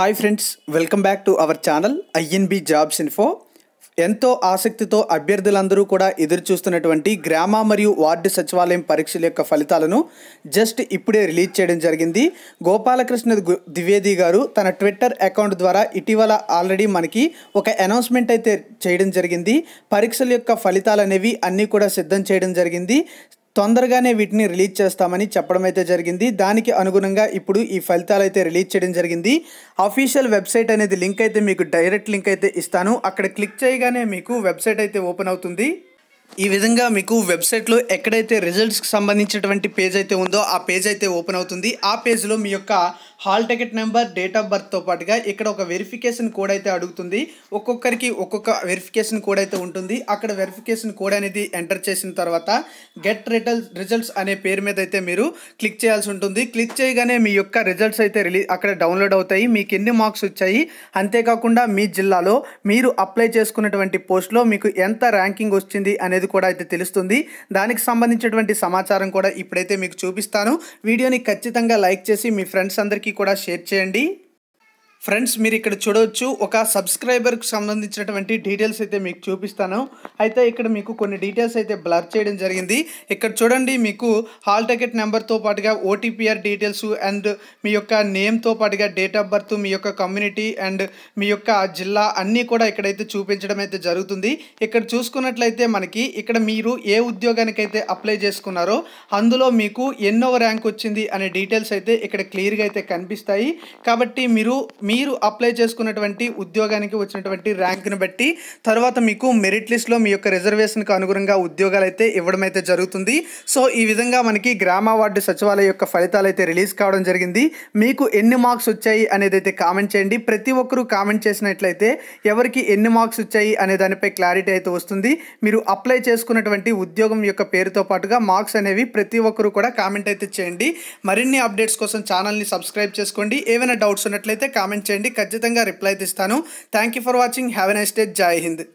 hi friends welcome back to our channel INB jobs info ఎంతో ఆసక్తితో అభ్యర్థులందరూ కూడా ఎదురు చూస్తున్నటువంటి గ్రామ మరియు వార్డు సచివాలయం పరీక్షల యొక్క ఫలితాలను జస్ట్ ఇప్పుడే రిలీజ్ చేయడం జరిగింది గోపాలకృష్ణ ద్వివేది గారు తన ట్విట్టర్ అకౌంట్ ద్వారా ఇటీవల ఆల్రెడీ మనకి ఒక అనౌన్స్మెంట్ అయితే చేయడం జరిగింది పరీక్షల యొక్క ఫలితాలు అనేవి అన్నీ కూడా సిద్ధం చేయడం జరిగింది తొందరగానే వీటిని రిలీజ్ చేస్తామని చెప్పడం అయితే జరిగింది దానికి అనుగుణంగా ఇప్పుడు ఈ ఫలితాలు అయితే రిలీజ్ చేయడం జరిగింది అఫీషియల్ వెబ్సైట్ అనేది లింక్ అయితే మీకు డైరెక్ట్ లింక్ అయితే ఇస్తాను అక్కడ క్లిక్ చేయగానే మీకు వెబ్సైట్ అయితే ఓపెన్ అవుతుంది ఈ విధంగా మీకు వెబ్సైట్లో ఎక్కడైతే రిజల్ట్స్కి సంబంధించినటువంటి పేజ్ అయితే ఉందో ఆ పేజ్ అయితే ఓపెన్ అవుతుంది ఆ పేజ్లో మీ యొక్క hall ticket number date of బర్త్తో పాటుగా ఇక్కడ ఒక వెరిఫికేషన్ కోడ్ అయితే అడుగుతుంది ఒక్కొక్కరికి ఒక్కొక్క వెరిఫికేషన్ కోడ్ అయితే ఉంటుంది అక్కడ వెరిఫికేషన్ కోడ్ అనేది ఎంటర్ చేసిన తర్వాత గెట్ రిటల్ రిజల్ట్స్ అనే పేరు మీద అయితే మీరు క్లిక్ చేయాల్సి ఉంటుంది క్లిక్ చేయగానే మీ యొక్క రిజల్ట్స్ అయితే రిలీజ్ అక్కడ డౌన్లోడ్ అవుతాయి మీకు ఎన్ని మార్క్స్ వచ్చాయి అంతేకాకుండా మీ జిల్లాలో మీరు అప్లై చేసుకున్నటువంటి పోస్ట్లో మీకు ఎంత ర్యాంకింగ్ వచ్చింది అనేది అనేది కూడా అయితే తెలుస్తుంది దానికి సంబంధించినటువంటి సమాచారం కూడా ఇప్పుడైతే మీకు చూపిస్తాను వీడియోని ఖచ్చితంగా లైక్ చేసి మీ ఫ్రెండ్స్ అందరికీ కూడా షేర్ చేయండి ఫ్రెండ్స్ మీరు ఇక్కడ చూడవచ్చు ఒక సబ్స్క్రైబర్కి సంబంధించినటువంటి డీటెయిల్స్ అయితే మీకు చూపిస్తాను అయితే ఇక్కడ మీకు కొన్ని డీటెయిల్స్ అయితే బ్లర్ చేయడం జరిగింది ఇక్కడ చూడండి మీకు హాల్ టికెట్ నెంబర్తో పాటుగా ఓటీపీఆర్ డీటెయిల్స్ అండ్ మీ యొక్క నేమ్తో పాటుగా డేట్ ఆఫ్ బర్త్ మీ యొక్క కమ్యూనిటీ అండ్ మీ యొక్క జిల్లా అన్నీ కూడా ఇక్కడైతే చూపించడం అయితే జరుగుతుంది ఇక్కడ చూసుకున్నట్లయితే మనకి ఇక్కడ మీరు ఏ ఉద్యోగానికి అయితే అప్లై చేసుకున్నారో అందులో మీకు ఎన్నో ర్యాంక్ వచ్చింది అనే డీటెయిల్స్ అయితే ఇక్కడ క్లియర్గా అయితే కనిపిస్తాయి కాబట్టి మీరు మీరు అప్లై చేసుకున్నటువంటి ఉద్యోగానికి వచ్చినటువంటి ర్యాంక్ను బట్టి తర్వాత మీకు మెరిట్ లిస్ట్లో మీ యొక్క రిజర్వేషన్కి అనుగుణంగా ఉద్యోగాలు అయితే ఇవ్వడం అయితే జరుగుతుంది సో ఈ విధంగా మనకి గ్రామ వార్డు సచివాలయ యొక్క ఫలితాలు అయితే రిలీజ్ కావడం జరిగింది మీకు ఎన్ని మార్క్స్ వచ్చాయి అనేది అయితే కామెంట్ చేయండి ప్రతి ఒక్కరూ కామెంట్ చేసినట్లయితే ఎవరికి ఎన్ని మార్క్స్ వచ్చాయి అనే దానిపై క్లారిటీ అయితే వస్తుంది మీరు అప్లై చేసుకున్నటువంటి ఉద్యోగం యొక్క పేరుతో పాటుగా మార్క్స్ అనేవి ప్రతి ఒక్కరూ కూడా కామెంట్ అయితే చేయండి మరిన్ని అప్డేట్స్ కోసం ఛానల్ని సబ్స్క్రైబ్ చేసుకోండి ఏమైనా డౌట్స్ ఉన్నట్లయితే కామెంట్ కామెంట్ చేయండి ఖచ్చితంగా రిప్లై ఇస్తాను thank you for watching have an nice Jai Hind